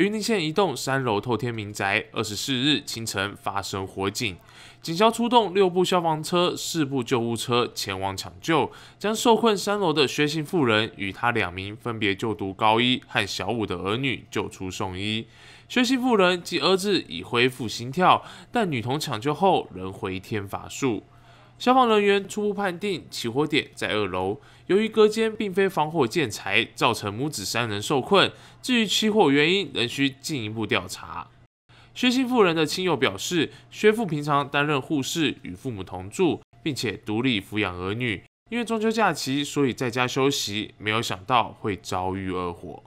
云林县一栋三楼透天民宅，二十四日清晨发生火警，警消出动六部消防车、四部救护车前往抢救，将受困三楼的薛姓妇人与她两名分别就读高一和小五的儿女救出送医。薛姓妇人及儿子已恢复心跳，但女童抢救后仍回天乏术。消防人员初步判定起火点在二楼，由于隔间并非防火建材，造成母子三人受困。至于起火原因，仍需进一步调查。薛姓妇人的亲友表示，薛父平常担任护士，与父母同住，并且独立抚养儿女。因为中秋假期，所以在家休息，没有想到会遭遇恶火。